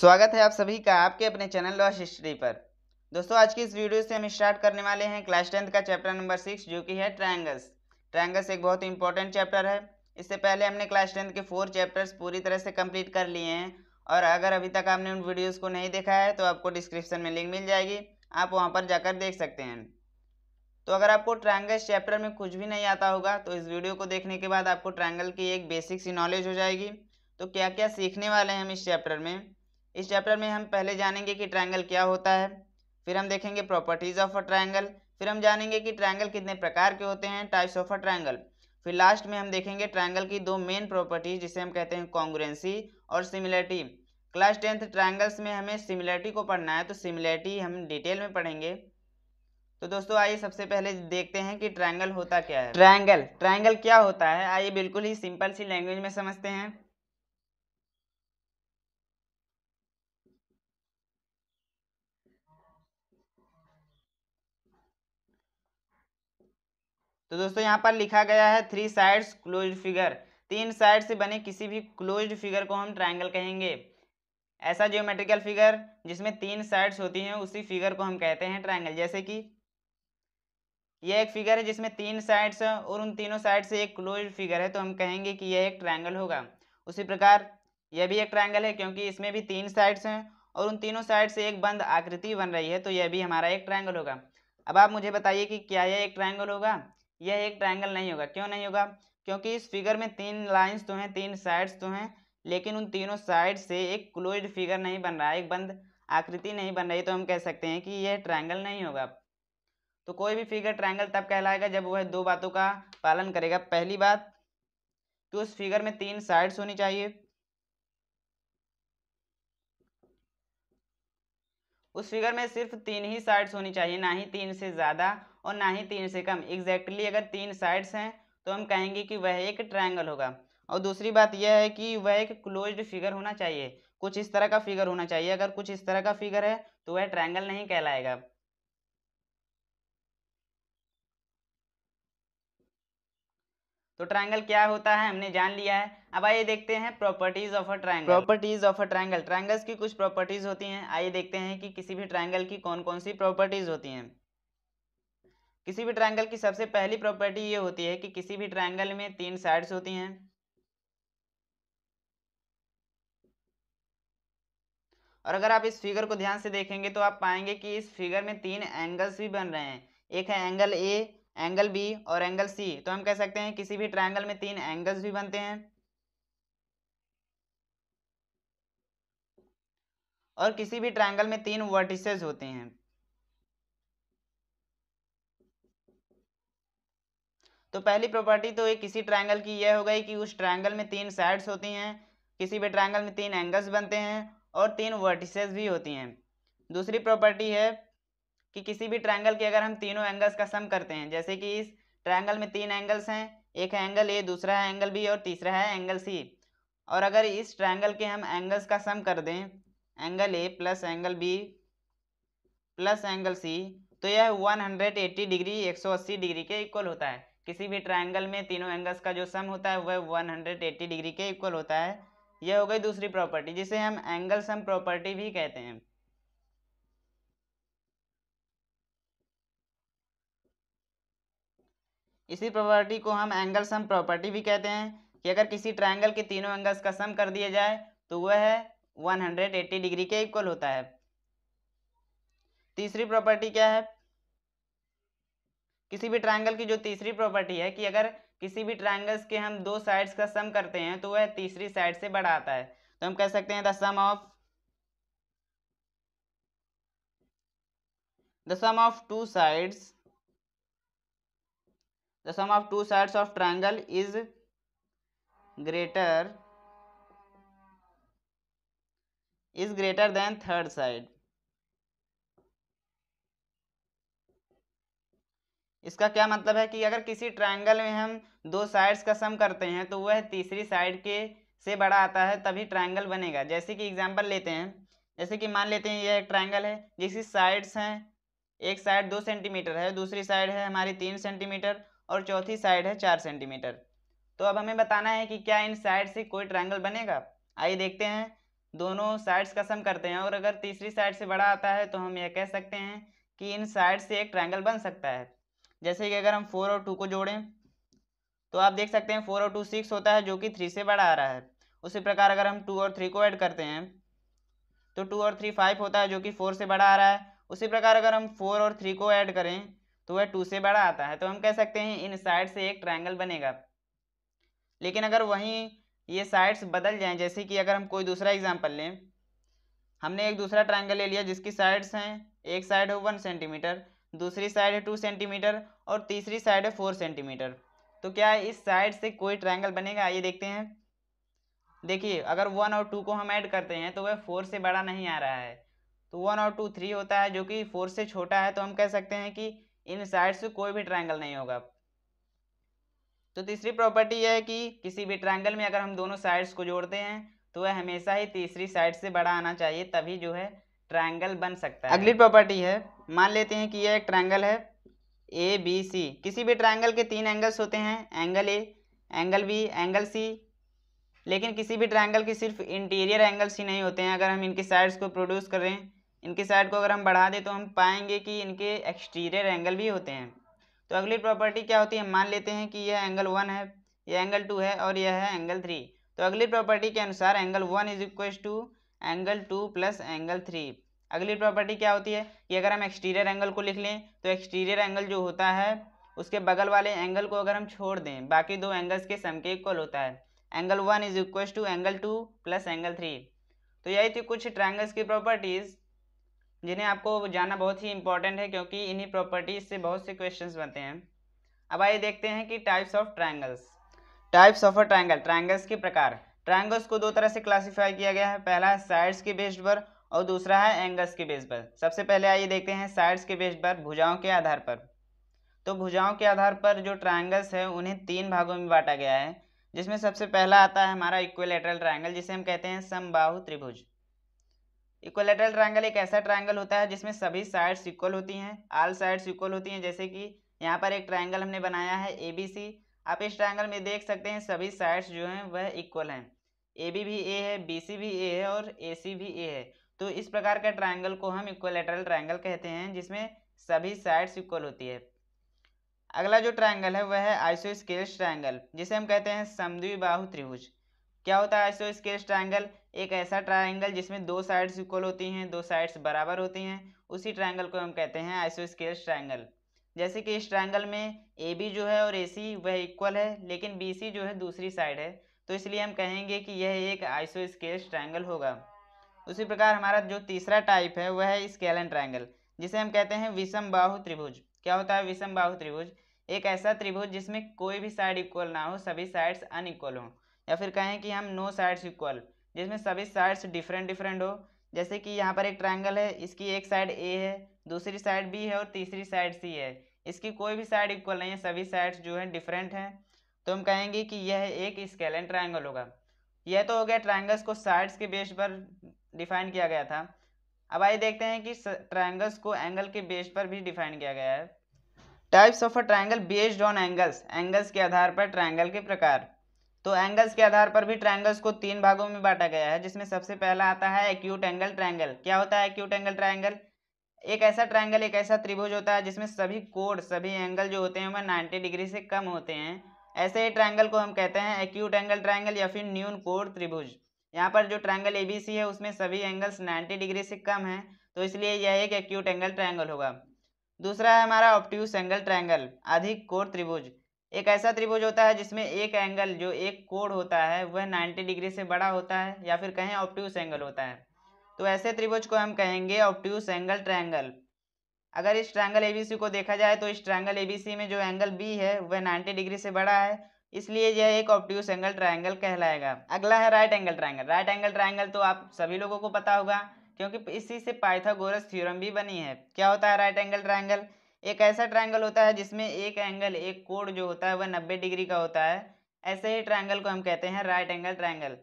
स्वागत है आप सभी का आपके अपने चैनल लॉस हिस्ट्री पर दोस्तों आज की इस वीडियो से हम स्टार्ट करने वाले हैं क्लास टेंथ का चैप्टर नंबर सिक्स जो कि है ट्रायंगल्स ट्रायंगल्स एक बहुत ही इंपॉर्टेंट चैप्टर है इससे पहले हमने क्लास टेंथ के फोर चैप्टर्स पूरी तरह से कंप्लीट कर लिए हैं और अगर अभी तक आपने उन वीडियोज़ को नहीं देखा है तो आपको डिस्क्रिप्शन में लिंक मिल जाएगी आप वहाँ पर जाकर देख सकते हैं तो अगर आपको ट्रायंगल्स चैप्टर में कुछ भी नहीं आता होगा तो इस वीडियो को देखने के बाद आपको ट्रायंगल की एक बेसिक सी नॉलेज हो जाएगी तो क्या क्या सीखने वाले हैं हम इस चैप्टर में इस चैप्टर में हम पहले जानेंगे कि ट्राइंगल क्या होता है फिर हम देखेंगे प्रॉपर्टीज ऑफ अ ट्राइंगल फिर हम जानेंगे कि ट्राइंगल कितने प्रकार के होते हैं टाइप्स ऑफ अ ट्राइंगल फिर लास्ट में हम देखेंगे ट्राइंगल की दो मेन प्रॉपर्टीज जिसे हम कहते हैं कॉन्ग्रेंसी और सिमिलरिटी क्लास टेंथ ट्राइंगल्स में हमें सिमिलरिटी को पढ़ना है तो सिमिलरिटी हम डिटेल में पढ़ेंगे तो दोस्तों आइए सबसे पहले देखते हैं कि ट्राइंगल होता क्या है ट्राइंगल ट्राइंगल क्या होता है आइए बिल्कुल ही सिंपल सी लैंग्वेज में समझते हैं तो दोस्तों यहाँ पर लिखा गया है थ्री साइड्स क्लोज फिगर तीन साइड से बने किसी भी क्लोज फिगर को हम ट्राइंगल कहेंगे ऐसा जियोमेट्रिकल फिगर जिसमें तीन साइड्स होती हैं उसी फिगर को हम कहते हैं ट्राइंगल जैसे कि यह एक फिगर है जिसमें तीन साइड्स और उन तीनों साइड से एक क्लोज फिगर है तो हम कहेंगे कि यह एक ट्राइंगल होगा उसी प्रकार यह भी एक ट्राइंगल है क्योंकि इसमें भी तीन साइड्स हैं और उन तीनों साइड से एक बंद आकृति बन रही है तो यह भी हमारा एक ट्राइंगल होगा अब आप मुझे बताइए कि क्या यह एक ट्राइंगल होगा यह एक ट्राइंगल नहीं होगा क्यों नहीं होगा क्योंकि इस फिगर में तीन लाइन्स तो हैं तीन साइड्स तो हैं लेकिन उन तीनों साइड से एक क्लोज फिगर नहीं बन रहा है एक बंद आकृति नहीं बन रही तो हम कह सकते हैं कि यह ट्राइंगल नहीं होगा तो कोई भी फिगर ट्राइंगल तब कहलाएगा जब वह दो बातों का पालन करेगा पहली बात कि उस फिगर में तीन साइड्स होनी चाहिए उस फिगर में सिर्फ तीन ही साइड्स होनी चाहिए ना ही तीन से ज़्यादा और ना ही तीन से कम एग्जैक्टली अगर तीन साइड्स हैं तो हम कहेंगे कि वह एक ट्रायंगल होगा और दूसरी बात यह है कि वह एक क्लोज्ड फिगर होना चाहिए कुछ इस तरह का फिगर होना चाहिए अगर कुछ इस तरह का फिगर है तो वह ट्रायंगल नहीं कहलाएगा तो ट्राइंगल क्या होता है हमने जान लिया है अब आइए देखते हैं properties of a triangle properties of a triangle triangles की कुछ प्रॉपर्टीज होती हैं आइए देखते हैं कि किसी भी ट्राइंगल की कौन कौन सी प्रॉपर्टीज होती हैं किसी भी ट्राइंगल की सबसे पहली प्रॉपर्टी ये होती है कि किसी भी ट्राइंगल में तीन साइड्स होती हैं और अगर आप इस फिगर को ध्यान से देखेंगे तो आप पाएंगे कि इस फिगर में तीन एंगल्स भी बन रहे हैं एक है एंगल ए एंगल बी और एंगल सी तो हम कह सकते हैं किसी भी ट्राइंगल में तीन एंगल्स भी बनते हैं और किसी भी ट्राइंगल में तीन वर्टिसेस होते हैं तो पहली प्रॉपर्टी तो एक किसी ट्राइंगल की यह हो गई कि उस ट्राइंगल में तीन साइड्स होती हैं किसी भी ट्राइंगल में तीन एंगल्स बनते हैं और तीन वर्टिसेस भी होती हैं दूसरी प्रॉपर्टी है कि किसी भी ट्रायंगल के अगर हम तीनों एंगल्स का सम करते हैं जैसे कि इस ट्रायंगल में तीन एंगल्स हैं एक है एंगल ए दूसरा है एंगल बी और तीसरा है एंगल सी और अगर इस ट्रायंगल के हम एंगल्स का सम कर दें angle A plus angle B plus angle C तो यह 180 डिग्री 180 डिग्री के इक्वल होता है किसी भी ट्रायंगल में तीनों एंगल्स का जो सम होता है वह 180 डिग्री के इक्वल होता है यह हो गई दूसरी प्रॉपर्टी जिसे हम एंगल सम प्रॉपर्टी भी कहते हैं इसी प्रॉपर्टी को हम एंगल सम प्रॉपर्टी भी कहते हैं कि अगर किसी ट्राइंगल के तीनों एंगल्स का सम कर दिया जाए तो वह है 180 डिग्री के इक्वल होता है तीसरी प्रॉपर्टी क्या है किसी भी ट्राइंगल की जो तीसरी प्रॉपर्टी है कि अगर किसी भी ट्राइंगल्स के हम दो साइड्स का सम करते हैं तो वह तीसरी साइड से बड़ा आता है तो हम कह सकते हैं the sum of the sum of two sides the sum of two sides of triangle is greater is greater than third side इसका क्या मतलब है कि अगर किसी ट्राइंगल में हम दो साइड्स का सम करते हैं तो वह तीसरी साइड के से बड़ा आता है तभी ट्राइंगल बनेगा जैसे कि एग्जांपल लेते हैं जैसे कि मान लेते हैं यह एक ट्राइंगल है जिसकी साइड्स हैं एक साइड दो सेंटीमीटर है दूसरी साइड है हमारी तीन सेंटीमीटर और चौथी साइड है चार सेंटीमीटर तो अब हमें बताना है कि क्या इन साइड से कोई ट्रायंगल बनेगा आइए देखते हैं दोनों साइड्स का सम करते हैं और अगर तीसरी साइड से बड़ा आता है तो हम यह कह सकते हैं कि इन साइड से एक ट्रायंगल बन सकता है जैसे कि अगर हम फोर और टू को जोड़ें तो आप देख सकते हैं फोर और टू सिक्स होता है जो कि थ्री से बड़ा आ रहा है उसी प्रकार अगर हम टू और थ्री को ऐड करते हैं तो टू और थ्री फाइव होता है जो कि फोर से बड़ा आ रहा है उसी प्रकार अगर हम फोर और थ्री को ऐड करें तो वह टू से बड़ा आता है तो हम कह सकते हैं इन साइड से एक ट्राइंगल बनेगा लेकिन अगर वहीं ये साइड्स बदल जाएं जैसे कि अगर हम कोई दूसरा एग्जाम्पल लें हमने एक दूसरा ट्रायंगल ले लिया जिसकी साइड्स हैं एक साइड है वन सेंटीमीटर दूसरी साइड है टू सेंटीमीटर और तीसरी साइड है फोर सेंटीमीटर तो क्या इस साइड से कोई ट्रायंगल बनेगा ये देखते हैं देखिए अगर वन और टू को हम ऐड करते हैं तो वह फोर से बड़ा नहीं आ रहा है तो वन और टू थ्री होता है जो कि फोर से छोटा है तो हम कह सकते हैं कि इन साइड से कोई भी ट्रायंगल नहीं होगा तो तीसरी प्रॉपर्टी यह है कि किसी भी ट्रायंगल में अगर हम दोनों साइड्स को जोड़ते हैं तो वह हमेशा ही तीसरी साइड से बड़ा आना चाहिए तभी जो है ट्रायंगल बन सकता है अगली प्रॉपर्टी है मान लेते हैं कि यह एक ट्रायंगल है ए बी सी किसी भी ट्रायंगल के तीन एंगल्स होते हैं angle A angle B angle C लेकिन किसी भी ट्रायंगल के सिर्फ इंटीरियर एंगल्स ही नहीं होते हैं अगर हम इनकी साइड्स को प्रोड्यूस करें इनके साइड को अगर हम बढ़ा दें तो हम पाएंगे कि इनके एक्सटीरियर एंगल भी होते हैं तो अगली प्रॉपर्टी क्या होती है मान लेते हैं कि यह एंगल वन है यह एंगल टू है और यह है एंगल थ्री तो अगली प्रॉपर्टी के अनुसार angle one is equal to angle two plus angle three अगली प्रॉपर्टी क्या होती है कि अगर हम एक्सटीरियर एंगल को लिख लें तो एक्सटीरियर एंगल जो होता है उसके बगल वाले एंगल को अगर हम छोड़ दें बाकी दो एंगल्स के सम के इक्वल होता है angle one is equal to angle two plus angle three तो यही थी कुछ ट्राइंगल्स की प्रॉपर्टीज़ जिन्हें आपको जानना बहुत ही इंपॉर्टेंट है क्योंकि इन्हीं प्रॉपर्टीज से बहुत से क्वेश्चंस बनते हैं अब आइए देखते हैं कि types of triangles types of a triangle triangles के प्रकार ट्रायंगल्स को दो तरह से क्लासिफाई किया गया है पहला है साइड्स के बेस्ड पर और दूसरा है एंगल्स के बेस पर सबसे पहले आइए देखते हैं साइड्स के बेस पर भुजाओं के आधार पर तो भुजाओं के आधार पर जो ट्राइंगल्स है उन्हें तीन भागों में बांटा गया है जिसमें सबसे पहला आता है हमारा इक्विलेटरल ट्राइंगल जिसे हम कहते हैं समबाहु त्रिभुज इक्वलेटरल ट्रायंगल एक ऐसा ट्रायंगल होता है जिसमें सभी साइड्स इक्वल होती हैं आल साइड्स इक्वल होती हैं जैसे कि यहाँ पर एक ट्रायंगल हमने बनाया है ए बी सी आप इस ट्रायंगल में देख सकते हैं सभी साइड्स जो हैं वह इक्वल हैं ए बी भी ए है बी सी भी ए है और ए सी भी ए है तो इस प्रकार के ट्राइंगल को हम इक्वलेटरल ट्राइंगल कहते हैं जिसमें सभी साइड्स इक्वल होती है अगला जो ट्राइंगल है वह है आइसोस्केल्स ट्राइंगल जिसे हम कहते हैं समद्विबाहु त्रिभुज क्या होता है आइसो स्केल्स ट्राइंगल एक ऐसा ट्राइंगल जिसमें दो साइड्स इक्वल होती हैं दो साइड्स बराबर होती हैं उसी ट्राइंगल को हम कहते हैं आइसो स्केल्स ट्राइंगल जैसे कि इस ट्राइंगल में ए बी जो है और ए सी वह इक्वल है लेकिन बी सी जो है दूसरी साइड है तो इसलिए हम कहेंगे कि यह एक आइसो स्केल्स ट्राइंगल होगा उसी प्रकार हमारा जो तीसरा टाइप है वह है स्केलन ट्राइंगल जिसे हम कहते हैं विषम बाहु त्रिभुज क्या होता है विषम बाहु त्रिभुज एक ऐसा त्रिभुज जिसमें कोई भी साइड इक्वल ना हो सभी साइड्स अनइक्वल हों या फिर कहें कि हम नो साइड्स इक्वल जिसमें सभी साइड्स डिफरेंट डिफरेंट हो जैसे कि यहाँ पर एक ट्रायंगल है इसकी एक साइड ए है दूसरी साइड बी है और तीसरी साइड सी है इसकी कोई भी साइड इक्वल नहीं है सभी साइड्स जो है डिफरेंट हैं तो हम कहेंगे कि यह एक स्केलन ट्राइंगल होगा यह तो हो गया ट्राइंगल्स को साइड्स के बेस पर डिफाइन किया गया था अब आइए देखते हैं कि ट्राइंगल्स को एंगल के बेस पर भी डिफाइन किया गया है types of a triangle based on angles angles के आधार पर ट्राइंगल के प्रकार तो एंगल्स के आधार पर भी ट्रायंगल्स को तीन भागों में बांटा गया है जिसमें सबसे पहला आता है एक्यूट एंगल ट्रायंगल क्या होता है एक्यूट एंगल ट्रायंगल एक ऐसा ट्रायंगल एक ऐसा त्रिभुज होता है जिसमें सभी कोड सभी एंगल जो होते हैं वह नाइन्टी डिग्री से कम होते हैं ऐसे ही ट्राइंगल को हम कहते हैं एक्यूट एंगल ट्राइंगल या फिर न्यून कोड त्रिभुज यहाँ पर जो बी सी है उसमें सभी एंगल्स नाइन्टी डिग्री से कम है तो इसलिए यह एक एक्यूट एंगल ट्राइंगल होगा दूसरा है हमारा ऑप्ट्यूस एंगल ट्राइंगल अधिक कोड त्रिभुज एक ऐसा त्रिभुज होता है जिसमें एक एंगल जो एक कोण होता है वह 90 डिग्री से बड़ा होता है या फिर कहें ऑप्टिव एंगल होता है तो ऐसे त्रिभुज को हम कहेंगे ऑप्टिव एंगल ट्रायंगल अगर इस ट्रायंगल एबीसी को देखा जाए तो इस ट्रायंगल एबीसी में जो एंगल बी है वह 90 डिग्री से बड़ा है इसलिए यह एक ऑप्टिव एंगल ट्राइंगल कहलाएगा अगला है right angle triangle right angle triangle तो आप सभी लोगों को पता होगा क्योंकि इसी से पाइथागोरस थ्योरम भी बनी है क्या होता है राइट एंगल ट्राइंगल एक ऐसा ट्राइंगल होता है जिसमें एक एंगल एक कोड जो होता है वह नब्बे डिग्री का होता है ऐसे ही ट्राइंगल को हम कहते हैं राइट एंगल ट्राइंगल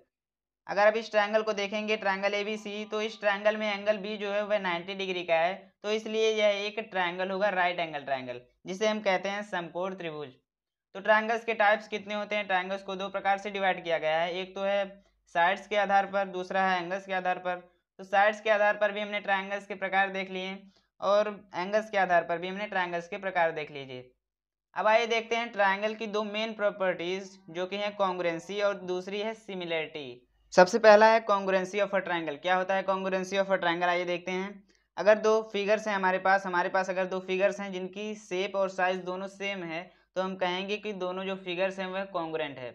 अगर आप इस ट्राइंगल को देखेंगे ट्राइंगल ए बी सी तो इस ट्राइंगल में एंगल बी जो है वह नाइन्टी डिग्री का है तो इसलिए यह एक ट्राइंगल होगा राइट एंगल ट्राइंगल जिसे हम कहते हैं समकोण त्रिभुज तो ट्राइंगल्स के टाइप्स कितने होते हैं ट्राइंगल्स को दो प्रकार से डिवाइड किया गया है एक तो है साइड्स के आधार पर दूसरा है एंगल्स के आधार पर तो साइड्स के आधार पर भी हमने ट्राइंगल्स के प्रकार देख लिए और एंगल्स के आधार पर भी हमने ट्राइंगल्स के प्रकार देख लीजिए अब आइए देखते हैं ट्राइंगल की दो मेन प्रॉपर्टीज़ जो कि है कॉन्ग्रेंसी और दूसरी है सिमिलरिटी सबसे पहला है कॉन्ग्रेंसी ऑफ अ ट्राइंगल क्या होता है कॉन्ग्रेंसी ऑफ अ ट्राइंगल आइए देखते हैं अगर दो फिगर्स हैं हमारे पास हमारे पास अगर दो फिगर्स हैं जिनकी शेप और साइज दोनों सेम है तो हम कहेंगे कि दोनों जो फिगर्स हैं वह कॉन्ग्रेंट है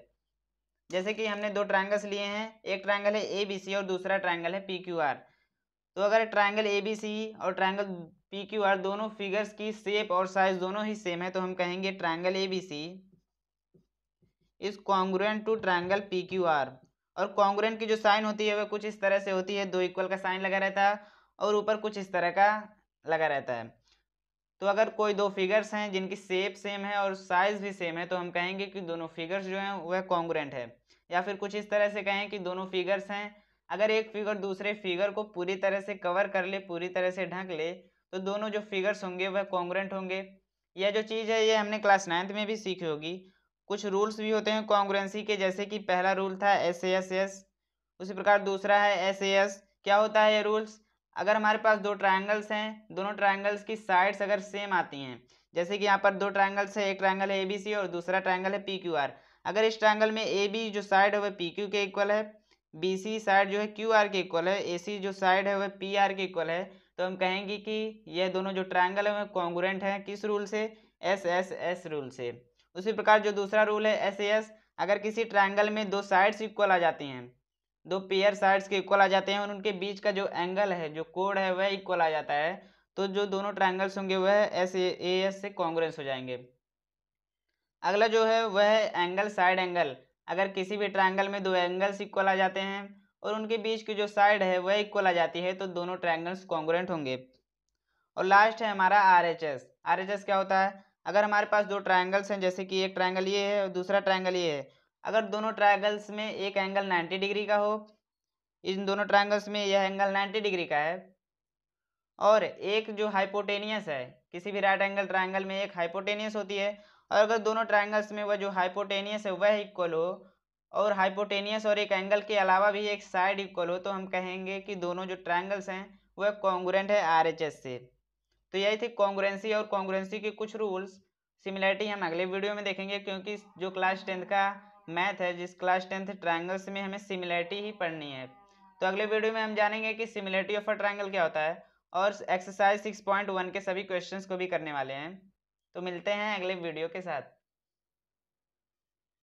जैसे कि हमने दो ट्राइंगल्स लिए हैं एक ट्राइंगल है ए बी सी और दूसरा ट्राइंगल है पी क्यू आर तो अगर ट्राइंगल ए बी सी और ट्राइंगल पी क्यू आर दोनों फिगर्स की शेप और साइज दोनों ही सेम है तो हम कहेंगे triangle A B C is congruent to triangle P Q R और कॉन्ग्रुएंट की जो साइन होती है वह कुछ इस तरह से होती है दो इक्वल का साइन लगा रहता है और ऊपर कुछ इस तरह का लगा रहता है तो अगर कोई दो फिगर्स हैं जिनकी शेप सेम है और साइज भी सेम है तो हम कहेंगे कि दोनों फिगर्स जो हैं वह कॉन्ग्रेंट है या फिर कुछ इस तरह से कहें कि दोनों फिगर्स हैं अगर एक फिगर दूसरे फिगर को पूरी तरह से कवर कर ले पूरी तरह से ढक ले तो दोनों जो फिगर्स होंगे वह कॉन्ग्रेंट होंगे यह जो चीज़ है ये हमने क्लास नाइन्थ में भी सीखी होगी कुछ रूल्स भी होते हैं कॉन्ग्रेंसी के जैसे कि पहला रूल था एस एस एस उसी प्रकार दूसरा है एस एस क्या होता है ये रूल्स अगर हमारे पास दो ट्राइंगल्स हैं दोनों ट्राइंगल्स की साइड्स अगर सेम आती हैं जैसे कि यहाँ पर दो ट्राइंगल्स है एक ट्राइंगल है ए बी सी और दूसरा ट्राइंगल है पी क्यू आर अगर इस ट्राइंगल में ए बी जो साइड है वह पी क्यू के इक्वल है बी सी साइड जो है क्यू आर के इक्वल है ए सी जो साइड है वह पी आर के इक्वल है तो हम कहेंगे कि यह दोनों जो ट्राइंगल है वह कॉन्ग्रेंट है किस रूल से एस एस एस रूल से उसी प्रकार जो दूसरा रूल है एस एस अगर किसी ट्राइंगल में दो साइड्स इक्वल आ जाती हैं दो पेयर साइड्स के इक्वल आ जाते हैं और उनके बीच का जो एंगल है जो कोड है वह इक्वल आ जाता है तो जो दोनों ट्राइंगल्स होंगे वह एस ए एस से कॉन्ग्रेंस हो जाएंगे अगला जो है वह है एंगल साइड एंगल अगर किसी भी ट्राइंगल में दो एंगल्स इक्वल आ जाते हैं और उनके बीच की जो साइड है वह इक्वल आ जाती है तो दोनों ट्राइंगल्स कॉन्ग्रेंट होंगे और लास्ट है हमारा R H S R H S क्या होता है अगर हमारे पास दो ट्राइंगल्स हैं जैसे कि एक ट्राइंगल ये है और दूसरा ट्राइंगल ये है अगर दोनों ट्राइंगल्स में एक एंगल नाइन्टी डिग्री का हो इन दोनों ट्राइंगल्स में यह एंगल नाइन्टी डिग्री का है और एक जो हाइपोटेनियस है किसी भी राइट एंगल ट्राइंगल में एक हाइपोटेनियस होती है और अगर दोनों ट्राइंगल्स में वह जो हाइपोटेनियस है वह इक्वल हो और हाइपोटेनियस और एक एंगल के अलावा भी एक साइड इक्वल हो तो हम कहेंगे कि दोनों जो ट्राइंगल्स हैं वह कॉन्ग्रेंट है आर से तो यही थी कॉन्ग्रेंसी और कॉन्ग्रेंसी के कुछ रूल्स सिमिलरिटी हम अगले वीडियो में देखेंगे क्योंकि जो क्लास टेंथ का मैथ है जिस क्लास टेंथ ट्राइंगल्स में हमें सिमिलरिटी ही पढ़नी है तो अगले वीडियो में हम जानेंगे कि सिमिलरिटी ऑफ अ ट्राइंगल क्या होता है और एक्सरसाइज सिक्स पॉइंट वन के सभी क्वेश्चंस को भी करने वाले हैं तो मिलते हैं अगले वीडियो के साथ